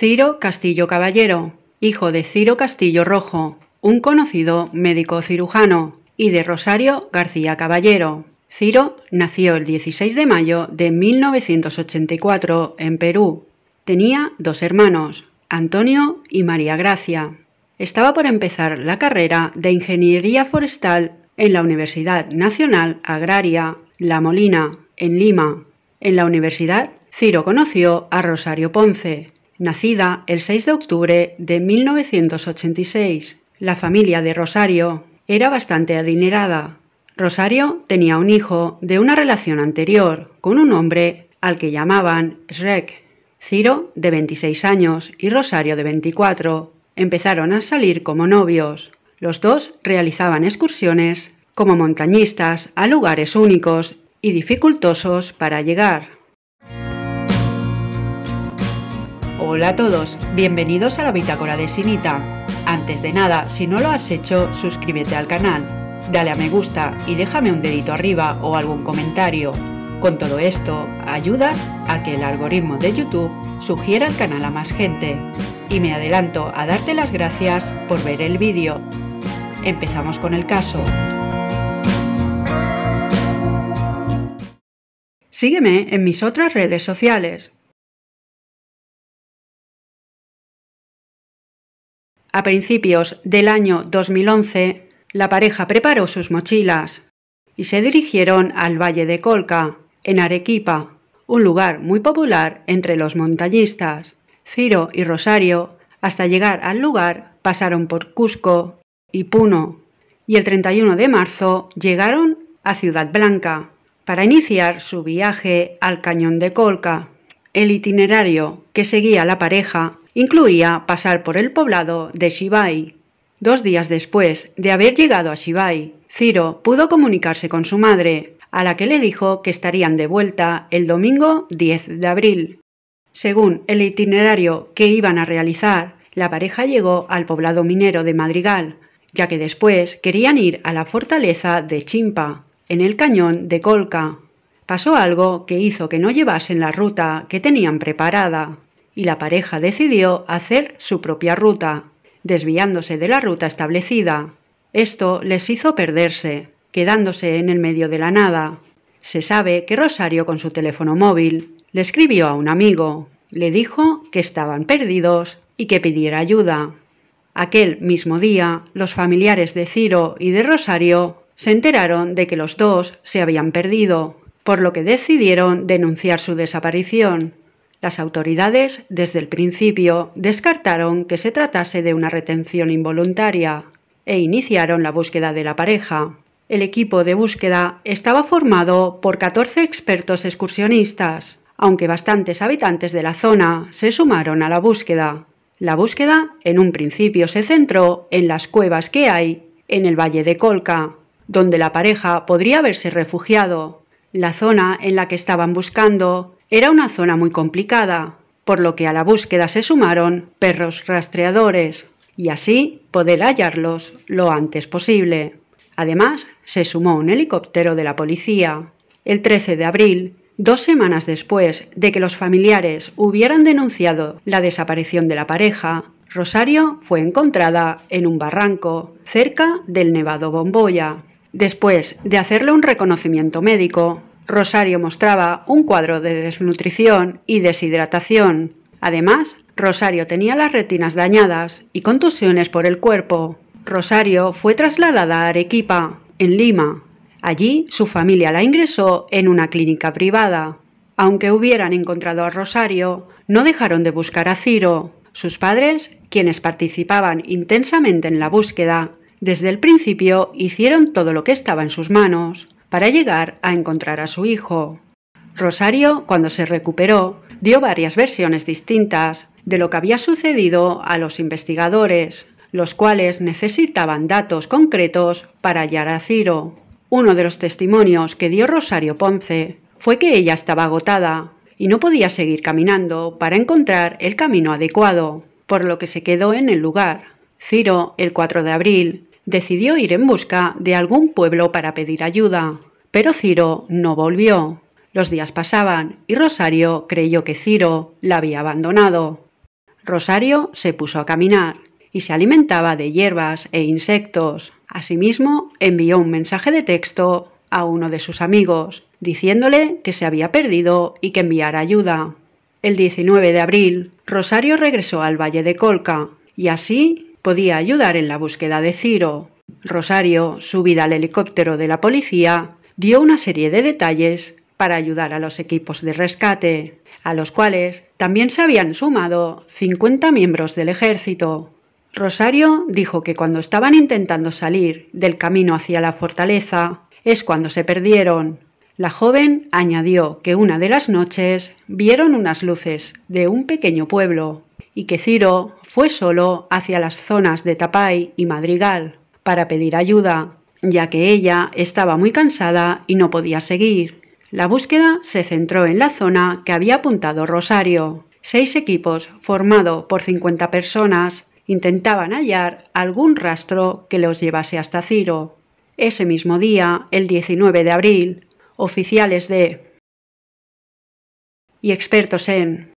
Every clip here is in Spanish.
Ciro Castillo Caballero, hijo de Ciro Castillo Rojo, un conocido médico cirujano, y de Rosario García Caballero. Ciro nació el 16 de mayo de 1984 en Perú. Tenía dos hermanos, Antonio y María Gracia. Estaba por empezar la carrera de Ingeniería Forestal en la Universidad Nacional Agraria La Molina, en Lima. En la universidad, Ciro conoció a Rosario Ponce, nacida el 6 de octubre de 1986. La familia de Rosario era bastante adinerada. Rosario tenía un hijo de una relación anterior con un hombre al que llamaban Shrek. Ciro, de 26 años, y Rosario, de 24, empezaron a salir como novios. Los dos realizaban excursiones como montañistas a lugares únicos y dificultosos para llegar. Hola a todos, bienvenidos a la Bitácora de Sinita. Antes de nada, si no lo has hecho, suscríbete al canal, dale a me gusta y déjame un dedito arriba o algún comentario. Con todo esto, ayudas a que el algoritmo de YouTube sugiera el canal a más gente. Y me adelanto a darte las gracias por ver el vídeo. Empezamos con el caso. Sígueme en mis otras redes sociales. A principios del año 2011, la pareja preparó sus mochilas y se dirigieron al Valle de Colca, en Arequipa, un lugar muy popular entre los montañistas. Ciro y Rosario, hasta llegar al lugar, pasaron por Cusco y Puno, y el 31 de marzo llegaron a Ciudad Blanca para iniciar su viaje al Cañón de Colca. El itinerario que seguía la pareja incluía pasar por el poblado de Shibai. Dos días después de haber llegado a Shibai, Ciro pudo comunicarse con su madre, a la que le dijo que estarían de vuelta el domingo 10 de abril. Según el itinerario que iban a realizar, la pareja llegó al poblado minero de Madrigal, ya que después querían ir a la fortaleza de Chimpa, en el cañón de Colca. Pasó algo que hizo que no llevasen la ruta que tenían preparada y la pareja decidió hacer su propia ruta, desviándose de la ruta establecida. Esto les hizo perderse, quedándose en el medio de la nada. Se sabe que Rosario con su teléfono móvil le escribió a un amigo, le dijo que estaban perdidos y que pidiera ayuda. Aquel mismo día, los familiares de Ciro y de Rosario se enteraron de que los dos se habían perdido, por lo que decidieron denunciar su desaparición. Las autoridades, desde el principio, descartaron que se tratase de una retención involuntaria e iniciaron la búsqueda de la pareja. El equipo de búsqueda estaba formado por 14 expertos excursionistas, aunque bastantes habitantes de la zona se sumaron a la búsqueda. La búsqueda, en un principio, se centró en las cuevas que hay en el valle de Colca, donde la pareja podría haberse refugiado. La zona en la que estaban buscando era una zona muy complicada, por lo que a la búsqueda se sumaron perros rastreadores, y así poder hallarlos lo antes posible. Además, se sumó un helicóptero de la policía. El 13 de abril, dos semanas después de que los familiares hubieran denunciado la desaparición de la pareja, Rosario fue encontrada en un barranco cerca del Nevado Bomboya. Después de hacerle un reconocimiento médico, Rosario mostraba un cuadro de desnutrición y deshidratación. Además, Rosario tenía las retinas dañadas y contusiones por el cuerpo. Rosario fue trasladada a Arequipa, en Lima. Allí su familia la ingresó en una clínica privada. Aunque hubieran encontrado a Rosario, no dejaron de buscar a Ciro. Sus padres, quienes participaban intensamente en la búsqueda, desde el principio hicieron todo lo que estaba en sus manos para llegar a encontrar a su hijo. Rosario, cuando se recuperó, dio varias versiones distintas de lo que había sucedido a los investigadores, los cuales necesitaban datos concretos para hallar a Ciro. Uno de los testimonios que dio Rosario Ponce fue que ella estaba agotada y no podía seguir caminando para encontrar el camino adecuado, por lo que se quedó en el lugar. Ciro, el 4 de abril, decidió ir en busca de algún pueblo para pedir ayuda. Pero Ciro no volvió. Los días pasaban y Rosario creyó que Ciro la había abandonado. Rosario se puso a caminar y se alimentaba de hierbas e insectos. Asimismo, envió un mensaje de texto a uno de sus amigos, diciéndole que se había perdido y que enviara ayuda. El 19 de abril, Rosario regresó al valle de Colca y así podía ayudar en la búsqueda de Ciro. Rosario, subida al helicóptero de la policía, dio una serie de detalles para ayudar a los equipos de rescate, a los cuales también se habían sumado 50 miembros del ejército. Rosario dijo que cuando estaban intentando salir del camino hacia la fortaleza es cuando se perdieron. La joven añadió que una de las noches vieron unas luces de un pequeño pueblo y que Ciro fue solo hacia las zonas de Tapay y Madrigal para pedir ayuda, ya que ella estaba muy cansada y no podía seguir. La búsqueda se centró en la zona que había apuntado Rosario. Seis equipos, formado por 50 personas, intentaban hallar algún rastro que los llevase hasta Ciro. Ese mismo día, el 19 de abril, oficiales de y expertos en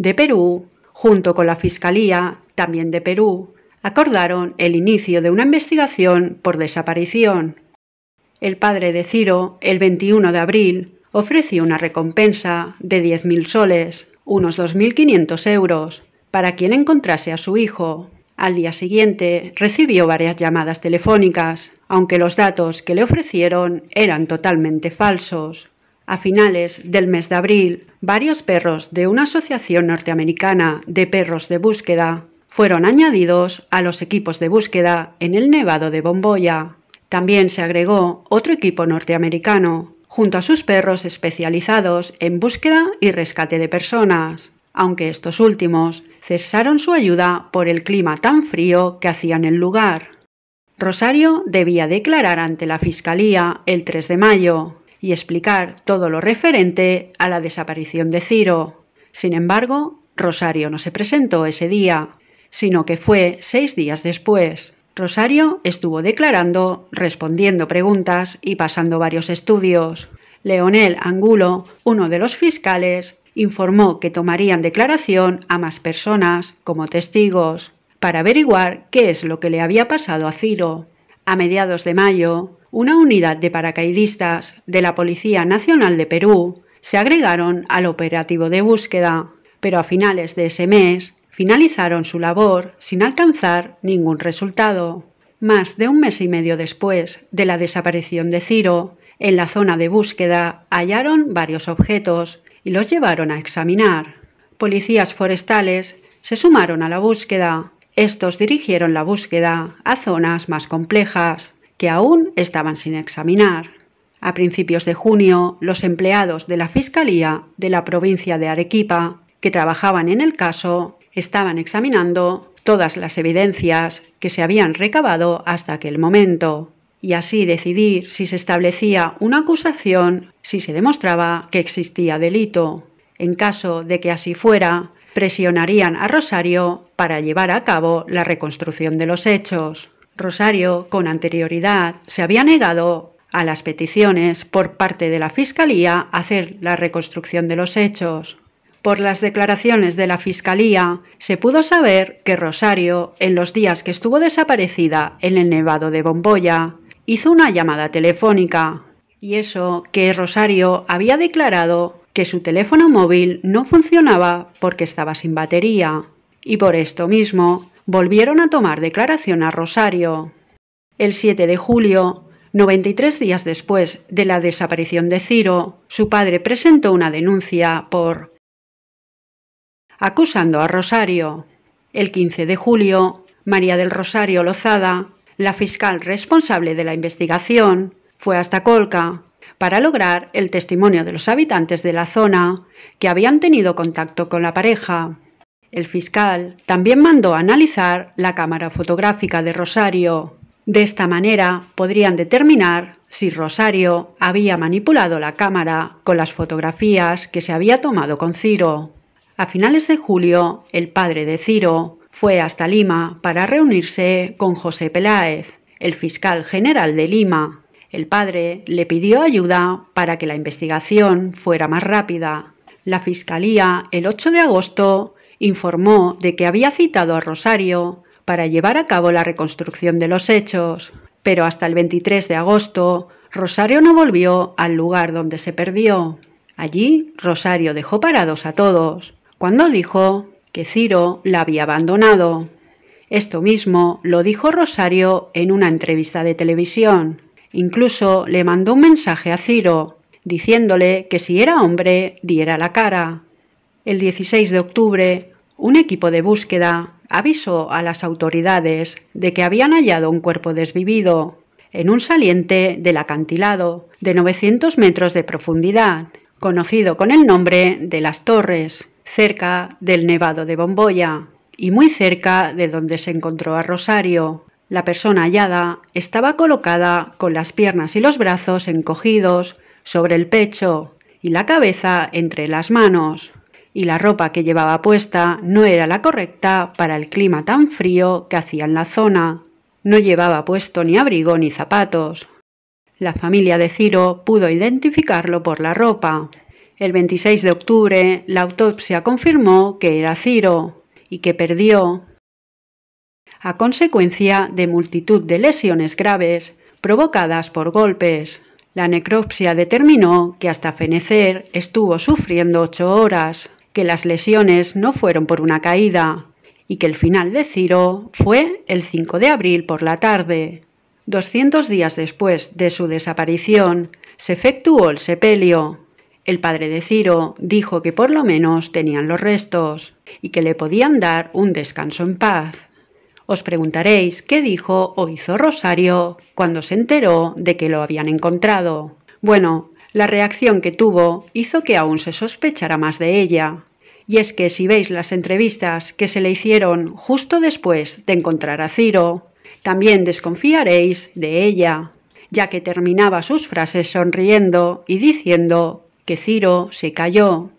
de Perú, junto con la Fiscalía, también de Perú, acordaron el inicio de una investigación por desaparición. El padre de Ciro, el 21 de abril, ofreció una recompensa de 10.000 soles, unos 2.500 euros, para quien encontrase a su hijo. Al día siguiente recibió varias llamadas telefónicas, aunque los datos que le ofrecieron eran totalmente falsos. A finales del mes de abril, varios perros de una asociación norteamericana de perros de búsqueda fueron añadidos a los equipos de búsqueda en el Nevado de Bomboya. También se agregó otro equipo norteamericano, junto a sus perros especializados en búsqueda y rescate de personas, aunque estos últimos cesaron su ayuda por el clima tan frío que hacían en el lugar. Rosario debía declarar ante la Fiscalía el 3 de mayo, y explicar todo lo referente a la desaparición de Ciro. Sin embargo, Rosario no se presentó ese día, sino que fue seis días después. Rosario estuvo declarando, respondiendo preguntas y pasando varios estudios. Leonel Angulo, uno de los fiscales, informó que tomarían declaración a más personas como testigos para averiguar qué es lo que le había pasado a Ciro. A mediados de mayo, una unidad de paracaidistas de la Policía Nacional de Perú se agregaron al operativo de búsqueda, pero a finales de ese mes finalizaron su labor sin alcanzar ningún resultado. Más de un mes y medio después de la desaparición de Ciro, en la zona de búsqueda hallaron varios objetos y los llevaron a examinar. Policías forestales se sumaron a la búsqueda. Estos dirigieron la búsqueda a zonas más complejas, que aún estaban sin examinar. A principios de junio, los empleados de la Fiscalía de la provincia de Arequipa, que trabajaban en el caso, estaban examinando todas las evidencias que se habían recabado hasta aquel momento, y así decidir si se establecía una acusación, si se demostraba que existía delito. En caso de que así fuera, presionarían a Rosario para llevar a cabo la reconstrucción de los hechos. Rosario, con anterioridad, se había negado a las peticiones por parte de la Fiscalía hacer la reconstrucción de los hechos. Por las declaraciones de la Fiscalía, se pudo saber que Rosario, en los días que estuvo desaparecida en el Nevado de Bomboya, hizo una llamada telefónica. Y eso que Rosario había declarado que su teléfono móvil no funcionaba porque estaba sin batería. Y por esto mismo, volvieron a tomar declaración a Rosario. El 7 de julio, 93 días después de la desaparición de Ciro, su padre presentó una denuncia por acusando a Rosario. El 15 de julio, María del Rosario Lozada, la fiscal responsable de la investigación, fue hasta Colca para lograr el testimonio de los habitantes de la zona que habían tenido contacto con la pareja. El fiscal también mandó analizar la cámara fotográfica de Rosario. De esta manera podrían determinar si Rosario había manipulado la cámara con las fotografías que se había tomado con Ciro. A finales de julio, el padre de Ciro fue hasta Lima para reunirse con José Peláez, el fiscal general de Lima. El padre le pidió ayuda para que la investigación fuera más rápida. La Fiscalía, el 8 de agosto, informó de que había citado a Rosario para llevar a cabo la reconstrucción de los hechos, pero hasta el 23 de agosto Rosario no volvió al lugar donde se perdió. Allí Rosario dejó parados a todos, cuando dijo que Ciro la había abandonado. Esto mismo lo dijo Rosario en una entrevista de televisión. Incluso le mandó un mensaje a Ciro, diciéndole que si era hombre diera la cara. El 16 de octubre, un equipo de búsqueda avisó a las autoridades de que habían hallado un cuerpo desvivido en un saliente del acantilado de 900 metros de profundidad, conocido con el nombre de Las Torres, cerca del Nevado de Bomboya y muy cerca de donde se encontró a Rosario. La persona hallada estaba colocada con las piernas y los brazos encogidos sobre el pecho y la cabeza entre las manos y la ropa que llevaba puesta no era la correcta para el clima tan frío que hacía en la zona. No llevaba puesto ni abrigo ni zapatos. La familia de Ciro pudo identificarlo por la ropa. El 26 de octubre, la autopsia confirmó que era Ciro y que perdió. A consecuencia de multitud de lesiones graves provocadas por golpes, la necropsia determinó que hasta fenecer estuvo sufriendo ocho horas que las lesiones no fueron por una caída y que el final de Ciro fue el 5 de abril por la tarde. 200 días después de su desaparición, se efectuó el sepelio. El padre de Ciro dijo que por lo menos tenían los restos y que le podían dar un descanso en paz. Os preguntaréis qué dijo o hizo Rosario cuando se enteró de que lo habían encontrado. Bueno, la reacción que tuvo hizo que aún se sospechara más de ella. Y es que si veis las entrevistas que se le hicieron justo después de encontrar a Ciro, también desconfiaréis de ella, ya que terminaba sus frases sonriendo y diciendo que Ciro se cayó.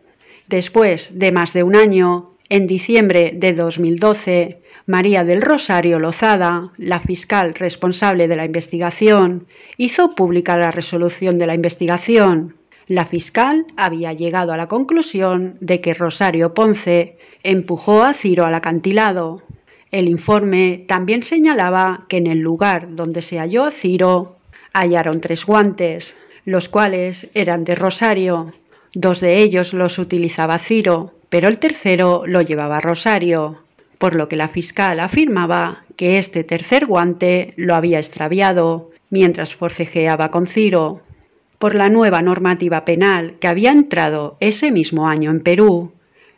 Después de más de un año, en diciembre de 2012, María del Rosario Lozada, la fiscal responsable de la investigación, hizo pública la resolución de la investigación. La fiscal había llegado a la conclusión de que Rosario Ponce empujó a Ciro al acantilado. El informe también señalaba que en el lugar donde se halló a Ciro hallaron tres guantes, los cuales eran de Rosario. Dos de ellos los utilizaba Ciro, pero el tercero lo llevaba Rosario por lo que la fiscal afirmaba que este tercer guante lo había extraviado mientras forcejeaba con Ciro. Por la nueva normativa penal que había entrado ese mismo año en Perú,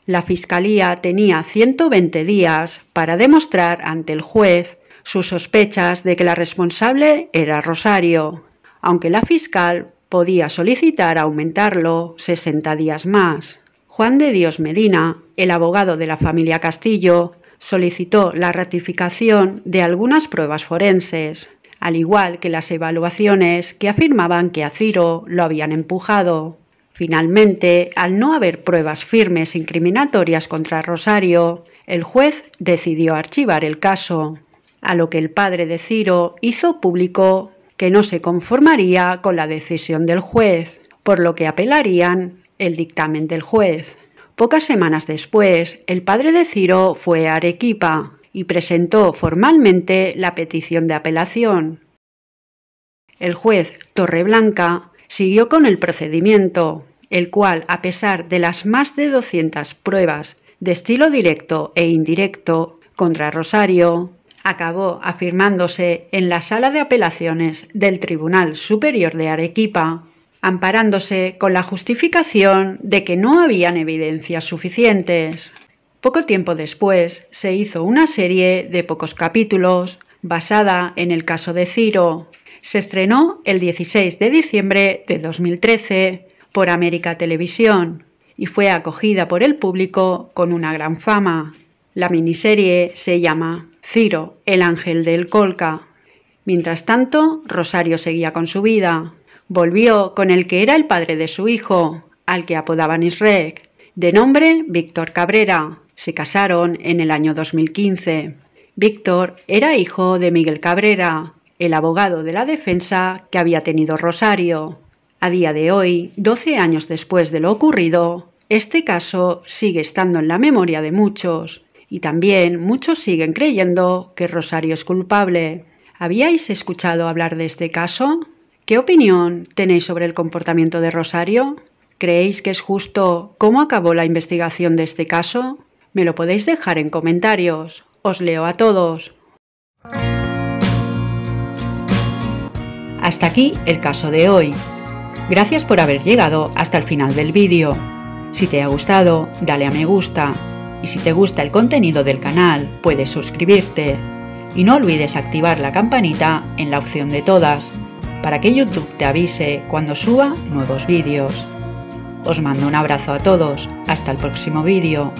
la Fiscalía tenía 120 días para demostrar ante el juez sus sospechas de que la responsable era Rosario, aunque la fiscal podía solicitar aumentarlo 60 días más. Juan de Dios Medina, el abogado de la familia Castillo, solicitó la ratificación de algunas pruebas forenses, al igual que las evaluaciones que afirmaban que a Ciro lo habían empujado. Finalmente, al no haber pruebas firmes incriminatorias contra Rosario, el juez decidió archivar el caso, a lo que el padre de Ciro hizo público que no se conformaría con la decisión del juez, por lo que apelarían el dictamen del juez. Pocas semanas después, el padre de Ciro fue a Arequipa y presentó formalmente la petición de apelación. El juez Torreblanca siguió con el procedimiento, el cual, a pesar de las más de 200 pruebas de estilo directo e indirecto contra Rosario, acabó afirmándose en la sala de apelaciones del Tribunal Superior de Arequipa amparándose con la justificación de que no habían evidencias suficientes. Poco tiempo después se hizo una serie de pocos capítulos basada en el caso de Ciro. Se estrenó el 16 de diciembre de 2013 por América Televisión y fue acogida por el público con una gran fama. La miniserie se llama Ciro, el ángel del Colca. Mientras tanto, Rosario seguía con su vida volvió con el que era el padre de su hijo, al que apodaban Isrec, de nombre Víctor Cabrera. Se casaron en el año 2015. Víctor era hijo de Miguel Cabrera, el abogado de la defensa que había tenido Rosario. A día de hoy, 12 años después de lo ocurrido, este caso sigue estando en la memoria de muchos y también muchos siguen creyendo que Rosario es culpable. ¿Habíais escuchado hablar de este caso? ¿Qué opinión tenéis sobre el comportamiento de Rosario? ¿Creéis que es justo cómo acabó la investigación de este caso? Me lo podéis dejar en comentarios. Os leo a todos. Hasta aquí el caso de hoy. Gracias por haber llegado hasta el final del vídeo. Si te ha gustado, dale a me gusta. Y si te gusta el contenido del canal, puedes suscribirte. Y no olvides activar la campanita en la opción de todas para que YouTube te avise cuando suba nuevos vídeos. Os mando un abrazo a todos, hasta el próximo vídeo.